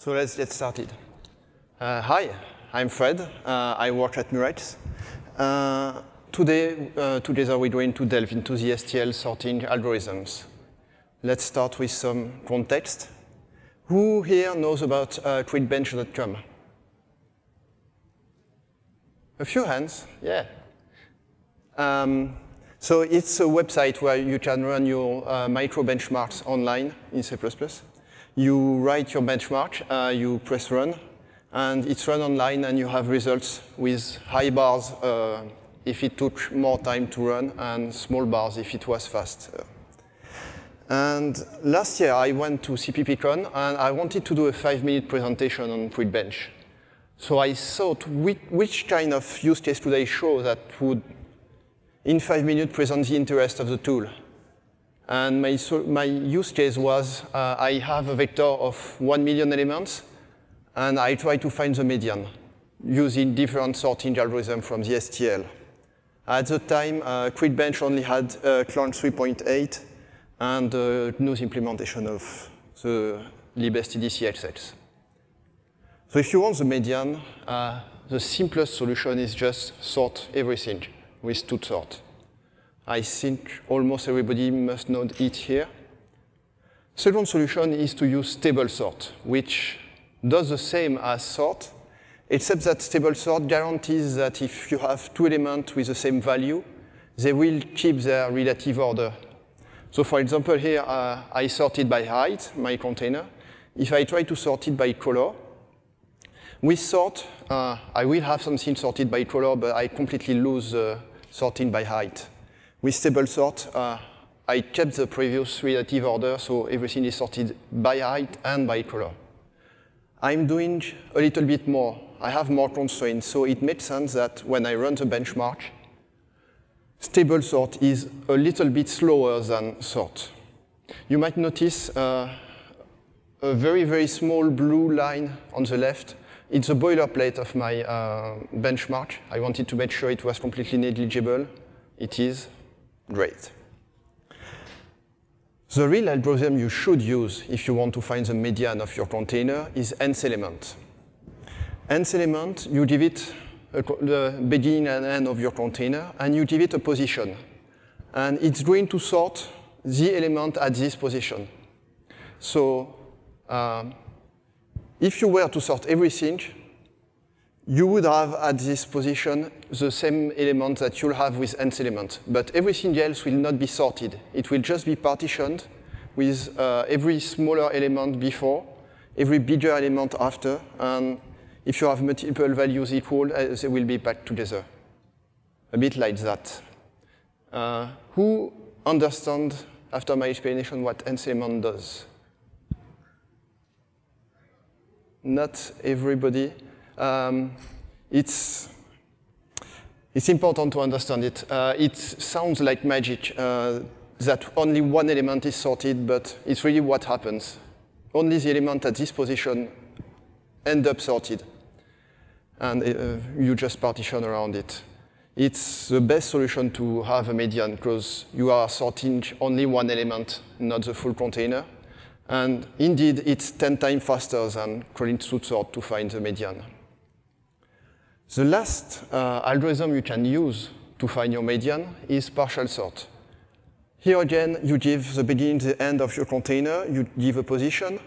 So let's get started. Uh, hi, I'm Fred. Uh, I work at Murex. Uh, today, uh, together we're going to delve into the STL sorting algorithms. Let's start with some context. Who here knows about uh, QuickBench.com? A few hands, yeah. Um, so it's a website where you can run your uh, micro benchmarks online in C++ you write your benchmark, uh, you press run, and it's run online and you have results with high bars uh, if it took more time to run and small bars if it was fast. And last year I went to CPPCon and I wanted to do a five minute presentation on PreBench. So I thought which, which kind of use case could I show that would in five minutes present the interest of the tool. And my, so my use case was uh, I have a vector of 1 million elements, and I try to find the median using different sorting algorithms from the STL. At the time, uh, QuickBench only had uh, Clone 3.8 and uh, GNU's implementation of the libstdc So if you want the median, uh, the simplest solution is just sort everything with two sort. I think almost everybody must know it here. Second solution is to use stable sort, which does the same as sort, except that stable sort guarantees that if you have two elements with the same value, they will keep their relative order. So for example, here uh, I sorted by height, my container. If I try to sort it by color, with sort, uh, I will have something sorted by color, but I completely lose uh, sorting by height. With stable sort, uh, I kept the previous relative order, so everything is sorted by height and by color. I'm doing a little bit more. I have more constraints, so it makes sense that when I run the benchmark, stable sort is a little bit slower than sort. You might notice uh, a very, very small blue line on the left. It's a boilerplate of my uh, benchmark. I wanted to make sure it was completely negligible. It is. Great. The real algorithm you should use if you want to find the median of your container is nth element. Nth element, you give it the beginning and end of your container, and you give it a position. And it's going to sort the element at this position. So um, if you were to sort everything, you would have at this position the same element that you'll have with nth element, but everything else will not be sorted. It will just be partitioned with uh, every smaller element before, every bigger element after, and if you have multiple values equal, uh, they will be packed together. A bit like that. Uh, who understands, after my explanation, what nth element does? Not everybody um, it's it's important to understand it. Uh, it sounds like magic, uh, that only one element is sorted, but it's really what happens. Only the element at this position end up sorted. And uh, you just partition around it. It's the best solution to have a median because you are sorting only one element, not the full container. And indeed, it's 10 times faster than crawling sort to find the median. The last uh, algorithm you can use to find your median is partial sort. Here again, you give the beginning the end of your container, you give a position,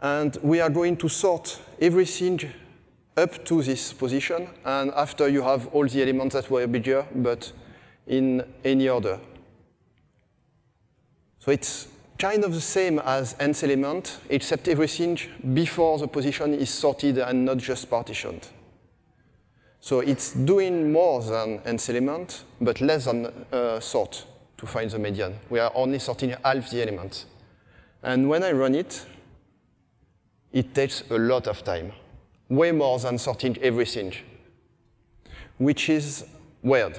and we are going to sort everything up to this position, and after you have all the elements that were bigger, but in any order. So it's kind of the same as nth element, except everything before the position is sorted and not just partitioned. So it's doing more than nth element, but less than uh, sort to find the median. We are only sorting half the elements. And when I run it, it takes a lot of time, way more than sorting everything, which is weird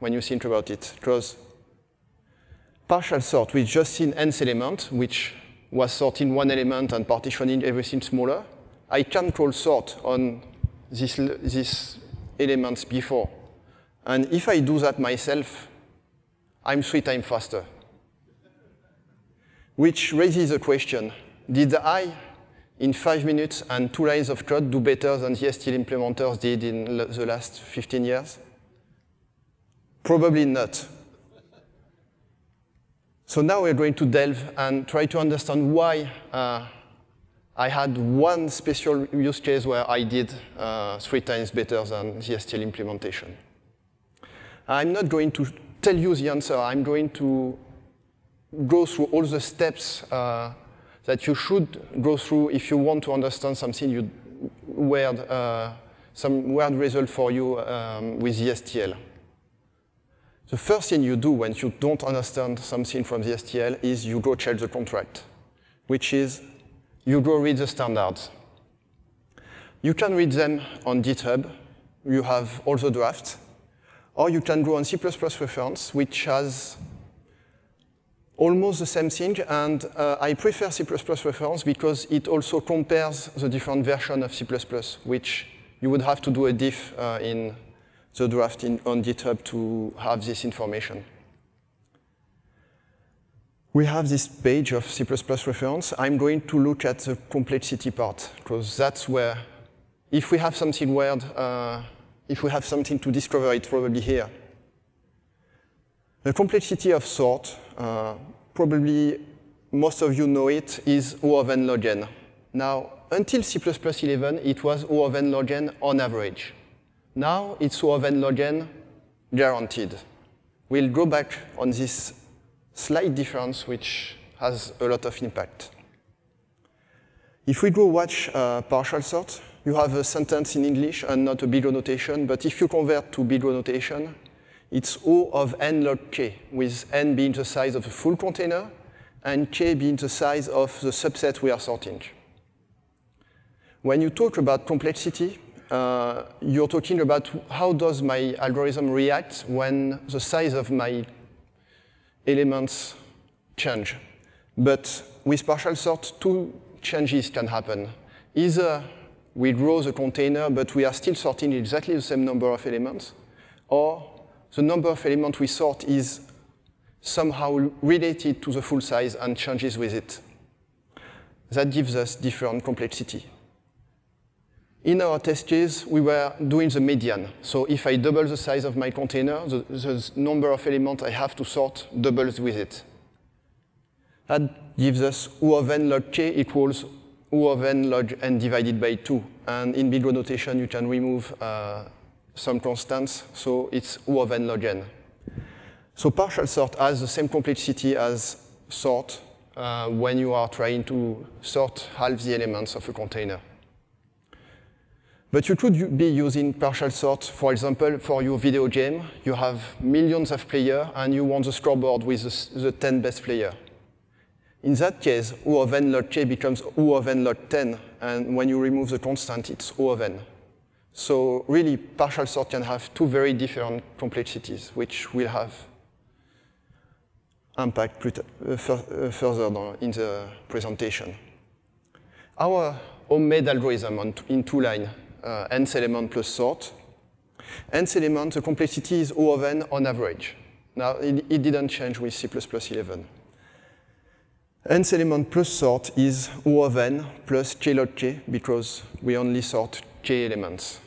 when you think about it, because partial sort, we've just seen nth element, which was sorting one element and partitioning everything smaller. I can call sort on this, this elements before. And if I do that myself, I'm three times faster. Which raises the question, did I, in five minutes and two lines of code, do better than the STL implementers did in the last 15 years? Probably not. So now we're going to delve and try to understand why uh, I had one special use case where I did uh, three times better than the STL implementation. I'm not going to tell you the answer. I'm going to go through all the steps uh, that you should go through if you want to understand something you weird, uh, some weird result for you um, with the STL. The first thing you do when you don't understand something from the STL is you go check the contract, which is you go read the standards. You can read them on GitHub. You have all the drafts. Or you can go on C++ reference, which has almost the same thing. And uh, I prefer C++ reference because it also compares the different versions of C++, which you would have to do a diff uh, in the draft in, on GitHub to have this information we have this page of C++ reference. I'm going to look at the complexity part because that's where, if we have something weird, uh, if we have something to discover, it's probably here. The complexity of sort, uh, probably most of you know it, is O of n log n. Now, until C++11, it was O of n log n on average. Now it's O of n log n guaranteed. We'll go back on this slight difference which has a lot of impact. If we go watch uh, partial sort, you have a sentence in English and not a O notation, but if you convert to O notation, it's O of n log k, with n being the size of the full container and k being the size of the subset we are sorting. When you talk about complexity, uh, you're talking about how does my algorithm react when the size of my elements change. But with partial sort, two changes can happen. Either we grow the container, but we are still sorting exactly the same number of elements, or the number of elements we sort is somehow related to the full size and changes with it. That gives us different complexity. In our test case, we were doing the median. So if I double the size of my container, the, the number of elements I have to sort doubles with it. That gives us U of n log k equals U of n log n divided by 2. And in big notation, you can remove uh, some constants, so it's U of n log n. So partial sort has the same complexity as sort uh, when you are trying to sort half the elements of a container. But you could be using partial sort, for example, for your video game. You have millions of players, and you want the scoreboard with the, the 10 best players. In that case, O of n log k becomes O of n log 10, and when you remove the constant, it's O of n. So really, partial sort can have two very different complexities, which will have impact uh, uh, further in the presentation. Our homemade algorithm in two lines nth uh, element plus sort. nth element, the complexity is O of n on average. Now, it, it didn't change with C++11. nth element plus sort is O of n plus j log k because we only sort j elements.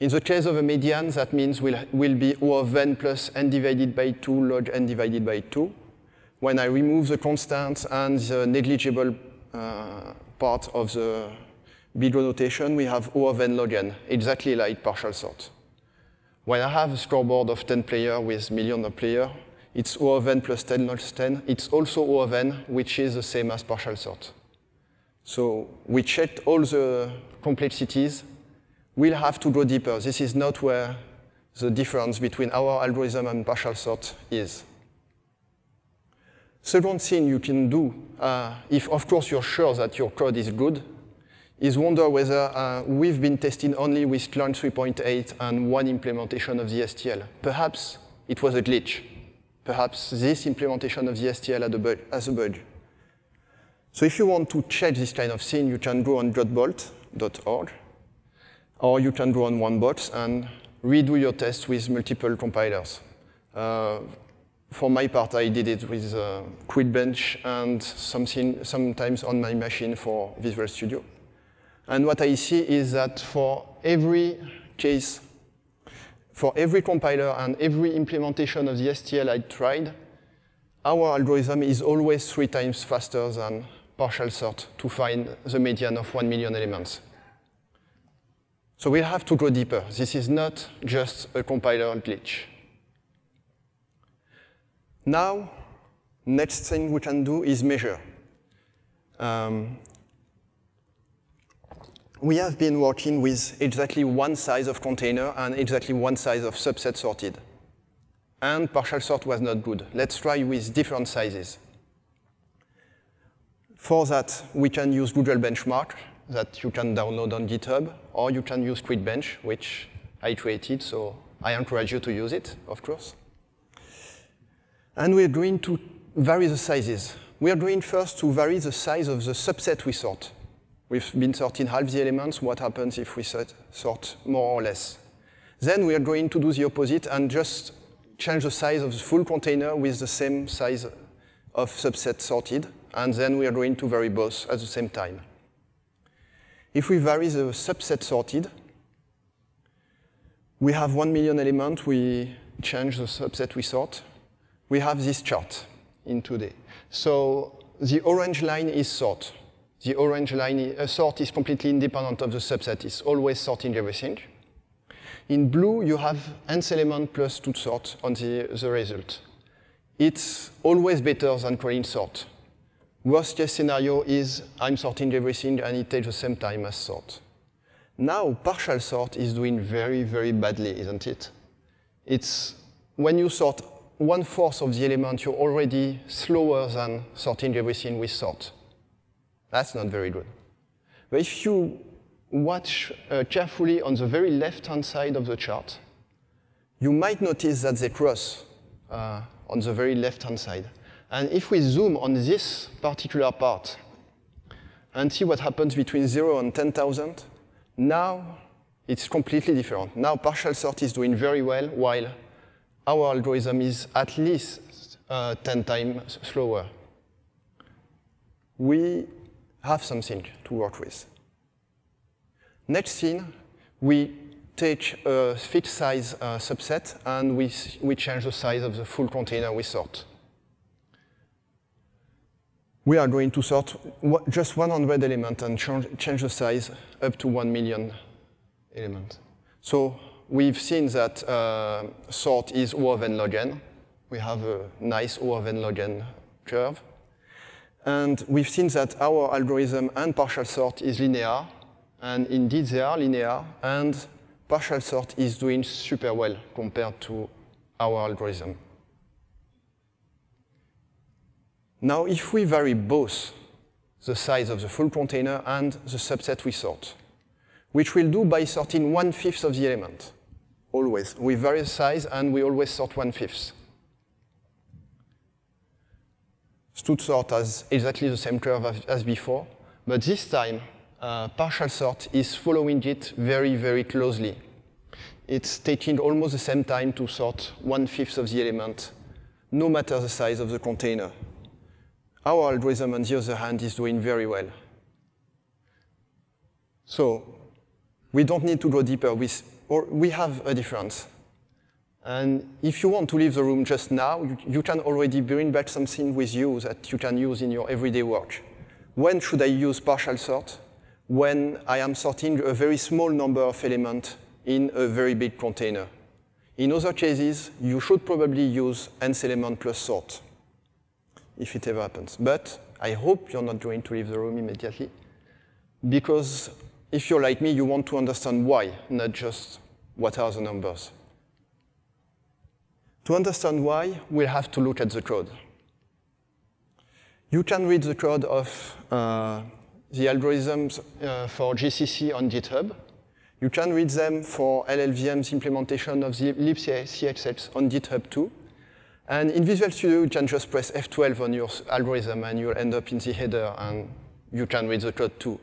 In the case of a median, that means will, will be O of n plus n divided by 2 log n divided by 2. When I remove the constants and the negligible uh, part of the Big O notation, we have O of n log n, exactly like partial sort. When I have a scoreboard of 10 players with million of players, it's O of n plus 10 log 10. It's also O of n, which is the same as partial sort. So we checked all the complexities. We'll have to go deeper. This is not where the difference between our algorithm and partial sort is. Second thing you can do, uh, if of course you're sure that your code is good, is wonder whether uh, we've been testing only with client 3.8 and one implementation of the STL. Perhaps it was a glitch. Perhaps this implementation of the STL had a bug, has a bug. So if you want to check this kind of thing, you can go on gotbolt.org, or you can go on OneBox and redo your tests with multiple compilers. Uh, for my part, I did it with uh, QuickBench and something, sometimes on my machine for Visual Studio. And what I see is that for every case, for every compiler and every implementation of the STL I tried, our algorithm is always three times faster than partial sort to find the median of one million elements. So we have to go deeper. This is not just a compiler glitch. Now, next thing we can do is measure. Um, we have been working with exactly one size of container and exactly one size of subset sorted. And partial sort was not good. Let's try with different sizes. For that, we can use Google Benchmark that you can download on GitHub, or you can use QuickBench, which I created, so I encourage you to use it, of course. And we're going to vary the sizes. We are going first to vary the size of the subset we sort. We've been sorting half the elements. What happens if we sort more or less? Then we are going to do the opposite and just change the size of the full container with the same size of subset sorted. And then we are going to vary both at the same time. If we vary the subset sorted, we have one million elements. We change the subset we sort. We have this chart in 2D. So the orange line is sort. The orange line, a uh, sort is completely independent of the subset. It's always sorting everything. In blue, you have nth element plus two sort on the, the result. It's always better than calling sort. Worst case scenario is I'm sorting everything and it takes the same time as sort. Now, partial sort is doing very, very badly, isn't it? It's when you sort one-fourth of the element, you're already slower than sorting everything with sort. That's not very good. But if you watch uh, carefully on the very left-hand side of the chart, you might notice that they cross uh, on the very left-hand side. And if we zoom on this particular part and see what happens between 0 and 10,000, now it's completely different. Now partial sort is doing very well, while our algorithm is at least uh, 10 times slower. We have something to work with. Next thing, we take a fixed size uh, subset and we, we change the size of the full container we sort. We are going to sort just 100 elements and change the size up to 1 million elements. So we've seen that uh, sort is O of n log n. We have a nice O of n log n curve. And we've seen that our algorithm and partial sort is linear, and indeed they are linear, and partial sort is doing super well compared to our algorithm. Now, if we vary both the size of the full container and the subset we sort, which we'll do by sorting one-fifth of the element, always. We vary the size and we always sort one-fifth. Stood sort has exactly the same curve as, as before, but this time, uh, partial sort is following it very, very closely. It's taking almost the same time to sort one-fifth of the element, no matter the size of the container. Our algorithm, on the other hand, is doing very well. So we don't need to go deeper. We, or we have a difference. And if you want to leave the room just now, you, you, can already bring back something with you that you can use in your everyday work. When should I use partial sort? When I am sorting a very small number of elements in a very big container. In other cases, you should probably use nth element plus sort, if it ever happens. But I hope you're not going to leave the room immediately, because if you're like me, you want to understand why, not just what are the numbers. To understand why, we'll have to look at the code. You can read the code of uh, the algorithms uh, for GCC on GitHub. You can read them for LLVM's implementation of the libcxx on GitHub too. And in Visual Studio, you can just press F12 on your algorithm and you'll end up in the header and you can read the code too.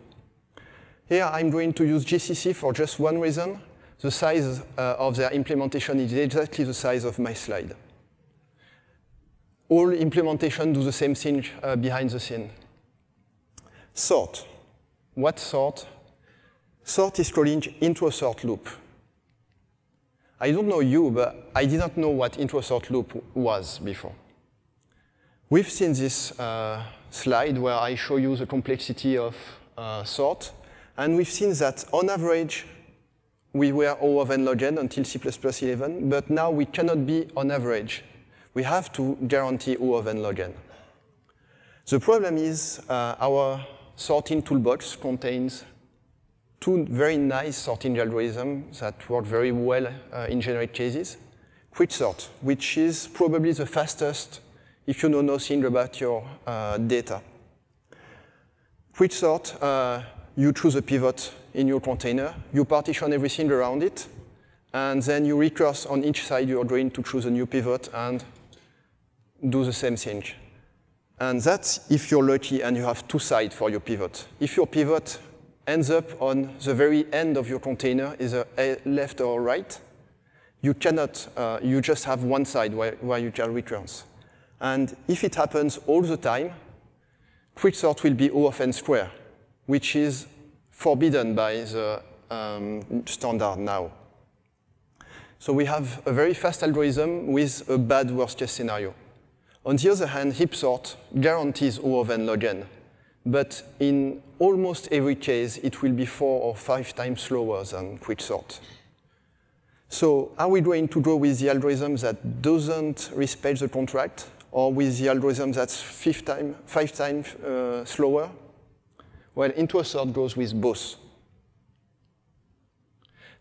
Here, I'm going to use GCC for just one reason the size uh, of their implementation is exactly the size of my slide. All implementations do the same thing uh, behind the scene. Sort. What sort? Sort is calling into a sort loop. I don't know you, but I didn't know what intro sort loop was before. We've seen this uh, slide where I show you the complexity of uh, sort, and we've seen that on average, we were O of n until C++11, but now we cannot be on average. We have to guarantee O of n. The problem is uh, our sorting toolbox contains two very nice sorting algorithms that work very well uh, in generic cases. Quicksort, which is probably the fastest if you know nothing about your uh, data. Quicksort, uh, you choose a pivot in your container. You partition everything around it, and then you recurse on each side your going to choose a new pivot and do the same thing. And that's if you're lucky and you have two sides for your pivot. If your pivot ends up on the very end of your container, either left or right, you cannot, uh, you just have one side where, where you can recurse. And if it happens all the time, quicksort will be O of n square, which is forbidden by the um, standard now. So we have a very fast algorithm with a bad worst-case scenario. On the other hand, heap sort guarantees O of n log n. But in almost every case, it will be four or five times slower than quicksort. So are we going to go with the algorithm that doesn't respect the contract or with the algorithm that's five, time, five times uh, slower? Well, into a sort goes with both.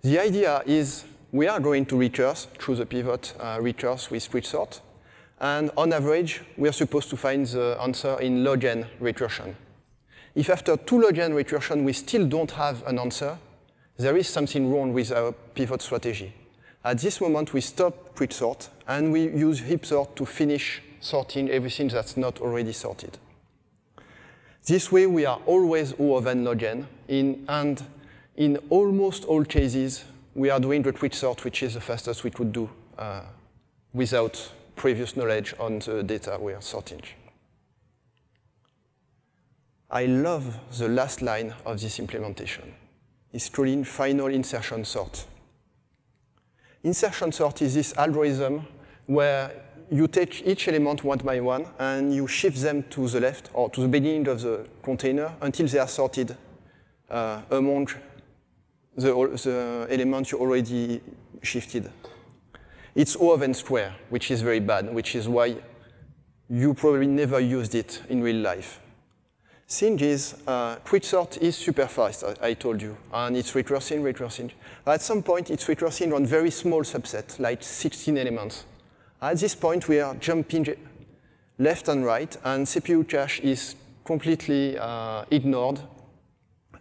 The idea is we are going to recurse through the pivot uh, recurse with split sort. And on average, we are supposed to find the answer in log-n recursion. If after two log-n recursion we still don't have an answer, there is something wrong with our pivot strategy. At this moment, we stop quick sort and we use heap sort to finish sorting everything that's not already sorted. This way, we are always O of n log n, in, and in almost all cases, we are doing the quick sort, which is the fastest we could do uh, without previous knowledge on the data we are sorting. I love the last line of this implementation. It's called final insertion sort. Insertion sort is this algorithm where you take each element one by one and you shift them to the left or to the beginning of the container until they are sorted uh, among the, the element you already shifted. It's O of n square, which is very bad, which is why you probably never used it in real life. Thing is, uh, quicksort is super fast, I, I, told you, and it's recursive, recursive. At some point, it's recursive on very small subset, like 16 elements. At this point, we are jumping left and right, and CPU cache is completely uh, ignored,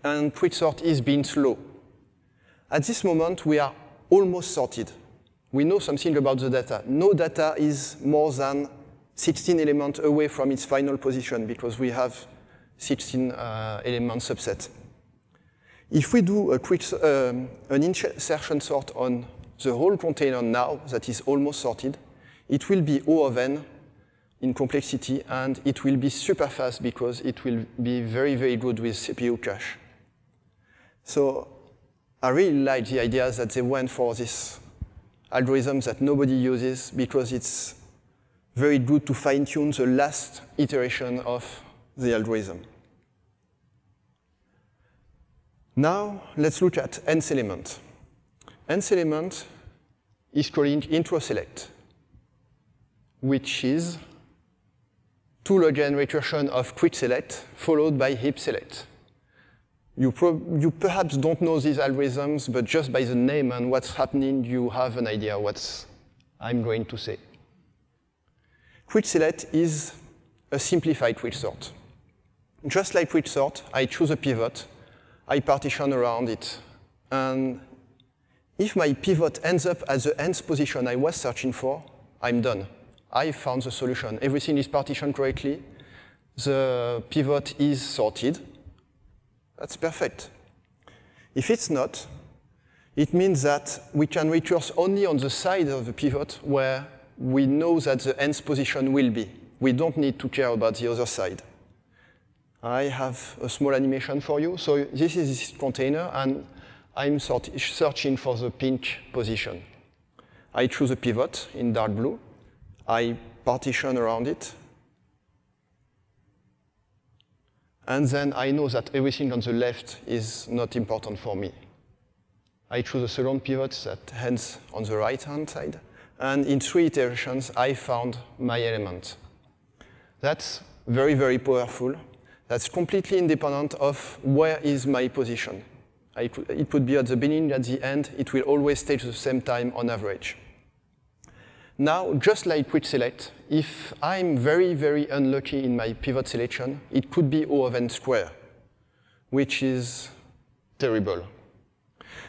and quick sort is being slow. At this moment, we are almost sorted. We know something about the data. No data is more than 16 elements away from its final position because we have 16 uh, element subset. If we do a quick um, an insertion sort on the whole container now that is almost sorted, it will be O of n in complexity, and it will be super fast because it will be very, very good with CPU cache. So I really like the idea that they went for this algorithm that nobody uses because it's very good to fine-tune the last iteration of the algorithm. Now, let's look at nth element. nth element is calling intro select which is two log-n recursion of quick select followed by heap select. You, you, perhaps don't know these algorithms, but just by the name and what's happening, you have an idea what I'm going to say. Quick select is a simplified quick sort. Just like quick sort, I choose a pivot, I partition around it, and if my pivot ends up at the nth position I was searching for, I'm done. I found the solution. Everything is partitioned correctly. The pivot is sorted. That's perfect. If it's not, it means that we can recurse only on the side of the pivot where we know that the end's position will be. We don't need to care about the other side. I have a small animation for you. So this is this container, and I'm searching for the pinch position. I choose a pivot in dark blue. I partition around it. And then I know that everything on the left is not important for me. I choose a second pivot that ends on the right-hand side. And in three iterations, I found my element. That's very, very powerful. That's completely independent of where is my position. it could be at the beginning, at the end. It will always stay at the same time on average. Now, just like quick select, if I'm very, very unlucky in my pivot selection, it could be O of n square, which is terrible.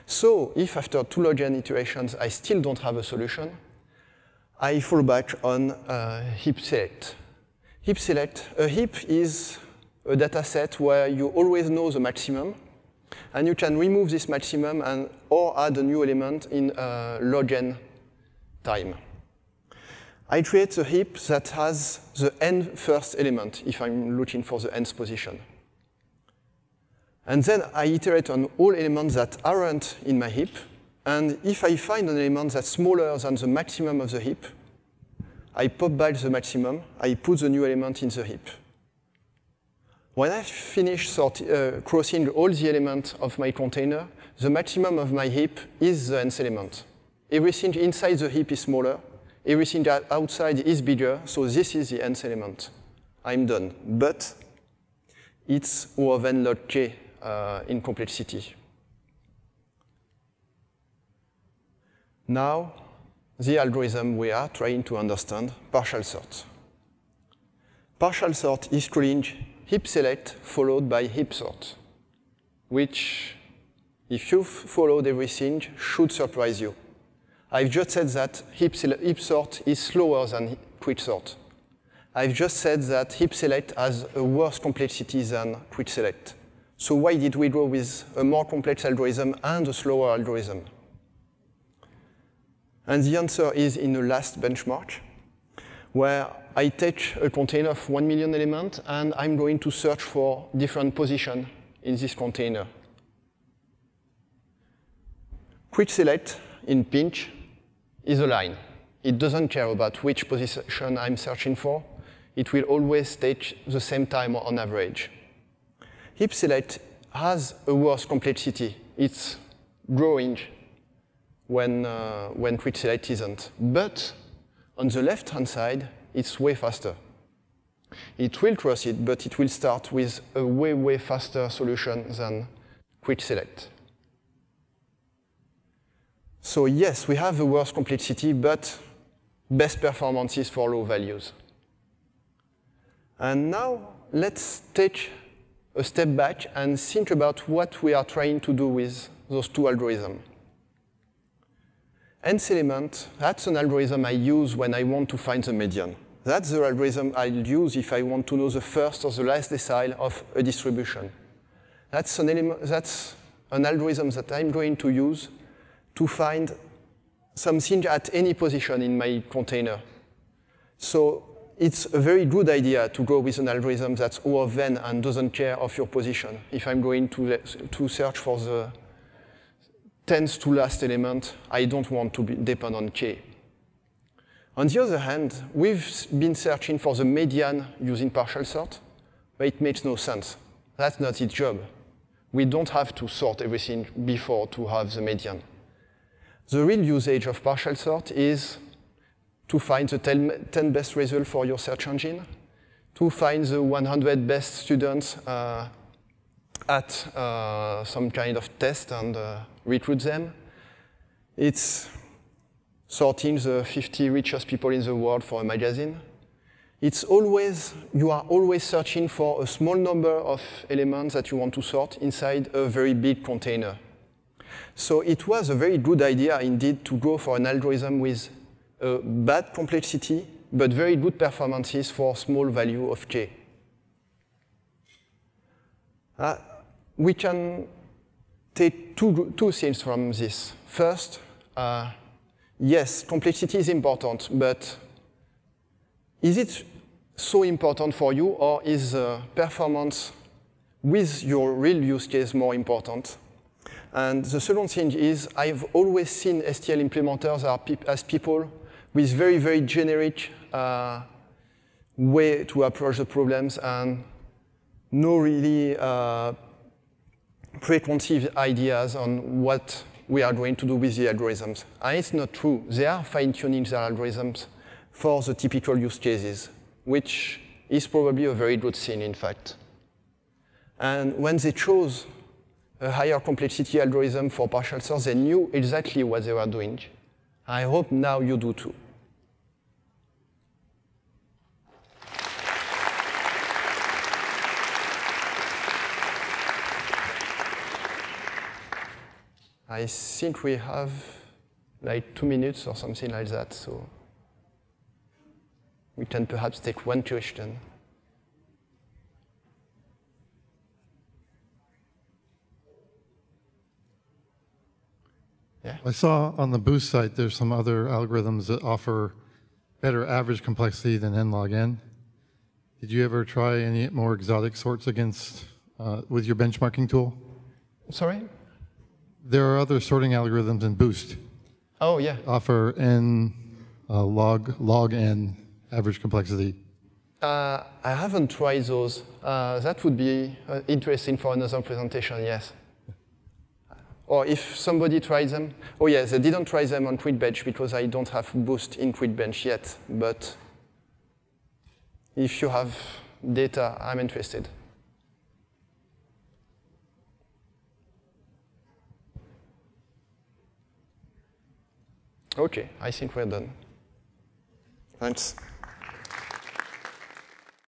So if after two log n iterations I still don't have a solution, I fall back on uh, heap select. Heap select, a heap is a data set where you always know the maximum, and you can remove this maximum and or add a new element in uh, log n time. I create a heap that has the n first element if I'm looking for the nth position. And then I iterate on all elements that aren't in my heap. And if I find an element that's smaller than the maximum of the heap, I pop back the maximum, I put the new element in the heap. When I finish sort, uh, crossing all the elements of my container, the maximum of my heap is the nth element. Everything inside the heap is smaller, everything outside is bigger, so this is the nth element. I'm done. But it's O of n log k uh, in complexity. Now, the algorithm we are trying to understand, partial sort. Partial sort is calling heap select followed by heap sort, which, if you've followed everything, should surprise you. I've just said that heap, heap sort is slower than quicksort. I've just said that heap select has a worse complexity than quick select. So why did we go with a more complex algorithm and a slower algorithm? And the answer is in the last benchmark, where I take a container of 1 million elements and I'm going to search for different positions in this container. Quick select in pinch is a line. It doesn't care about which position I'm searching for. It will always take the same time on average. Hip select has a worse complexity. It's growing when, uh, when quick select isn't. But on the left-hand side, it's way faster. It will cross it, but it will start with a way, way faster solution than quick select. So yes, we have the worst complexity, but best performances for low values. And now let's take a step back and think about what we are trying to do with those two algorithms. Nth element, that's an algorithm I use when I want to find the median. That's the algorithm I'll use if I want to know the first or the last decile of a distribution. That's an, that's an algorithm that I'm going to use to find something at any position in my container. So it's a very good idea to go with an algorithm that's O of N and doesn't care of your position. If I'm going to, to search for the 10th to last element, I don't want to be, depend on k. On the other hand, we've been searching for the median using partial sort, but it makes no sense. That's not its job. We don't have to sort everything before to have the median. The real usage of partial sort is to find the 10 best results for your search engine, to find the 100 best students uh, at uh, some kind of test and uh, recruit them. It's sorting the 50 richest people in the world for a magazine. It's always, you are always searching for a small number of elements that you want to sort inside a very big container. So it was a very good idea indeed to go for an algorithm with bad complexity, but very good performances for small value of k. Uh, ah, we can take two, two things from this. First, uh, yes, complexity is important, but is it so important for you, or is uh, performance with your real use case more important? And the second thing is I've always seen STL implementers as people with very, very generic uh, way to approach the problems and no really uh, preconceived ideas on what we are going to do with the algorithms. And it's not true. They are fine-tuning their algorithms for the typical use cases, which is probably a very good thing, in fact. And when they chose a higher complexity algorithm for partial source, they knew exactly what they were doing. I hope now you do too. I think we have like two minutes or something like that, so we can perhaps take one question. Yeah. I saw on the Boost site there's some other algorithms that offer better average complexity than n log n. Did you ever try any more exotic sorts against uh, with your benchmarking tool? Sorry. There are other sorting algorithms in Boost. Oh yeah. Offer n uh, log log n average complexity. Uh, I haven't tried those. Uh, that would be uh, interesting for another presentation. Yes. Or if somebody tried them, oh yeah, they didn't try them on QuickBench because I don't have Boost in QuickBench yet, but if you have data, I'm interested. Okay, I think we're done. Thanks.